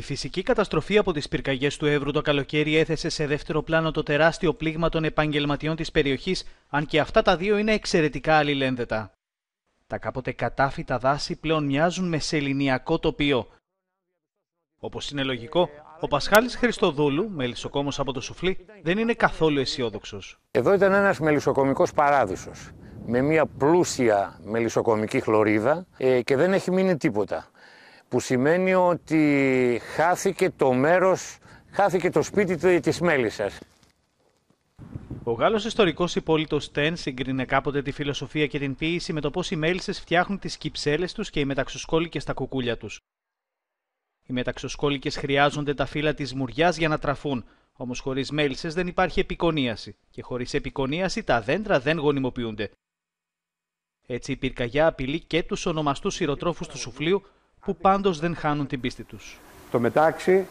Η φυσική καταστροφή από τις πυρκαγιές του Εύρου το καλοκαίρι έθεσε σε δεύτερο πλάνο το τεράστιο πλήγμα των επαγγελματιών της περιοχής, αν και αυτά τα δύο είναι εξαιρετικά αλληλένδετα. Τα κάποτε κατάφυτα δάση πλέον μοιάζουν με σεληνιακό τοπίο. Όπως είναι λογικό, ο Πασχάλης Χριστοδούλου, μελισσοκόμος από το Σουφλί, δεν είναι καθόλου αισιόδοξος. Εδώ ήταν ένας μελισσοκομικός παράδεισος με μια πλούσια μελισσοκομική χλωρίδα ε, και δεν έχει μείνει τίποτα που σημαίνει ότι χάθηκε το μέρος, χάθηκε το σπίτι της Μέλισσας. Ο Γάλλος ιστορικός υπόλοιπο Τέν συγκρίνε κάποτε τη φιλοσοφία και την ποίηση με το πώς οι μέλισσες φτιάχνουν τις κυψέλες τους και οι μεταξοσκόλικες τα κουκούλια τους. Οι μεταξοσκόλικες χρειάζονται τα φύλλα της μουριάς για να τραφούν, Όμως χωρίς μέλισσες δεν υπάρχει επικονίαση και χωρίς επικονίαση τα δέντρα δεν γονιμοποιούνται. Έτσι η πυρκαγιά απειλεί και τους ονομαστούς ηροτρόφου του σουφλίου που πάντως δεν χάνουν την πίστη τους. Το μετάξι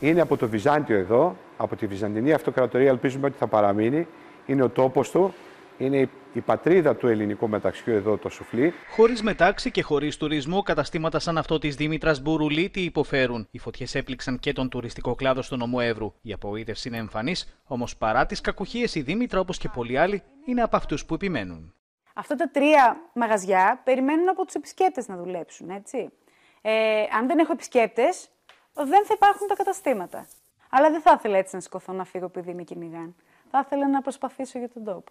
είναι από το Βυζάντιο εδώ, από τη Βυζαντινή Αυτοκρατορία, ελπίζουμε ότι θα παραμείνει. Είναι ο τόπος του, είναι η πατρίδα του ελληνικού μεταξιού εδώ το σουφλί. Χωρίς μετάξι και χωρίς τουρισμό, καταστήματα σαν αυτό της Δήμητρας Μπουρουλίτη υποφέρουν. Οι φωτιές έπληξαν και τον τουριστικό κλάδο στο νομό Εύρου. Η απογοήτευση είναι εμφανής, όμως παρά τις κακουχίες, η Δήμητρα, όπως και πολλοί άλλοι, είναι από αυτούς που επιμένουν. Αυτά τα τρία μαγαζιά περιμένουν από τους επισκέπτες να δουλέψουν, έτσι ε, αν δεν έχω επισκέπτες, δεν θα υπάρχουν τα καταστήματα. Αλλά δεν θα ήθελα έτσι να σηκωθώ να φύγω επειδή με κυνηγάν. Θα ήθελα να προσπαθήσω για τον τόπο.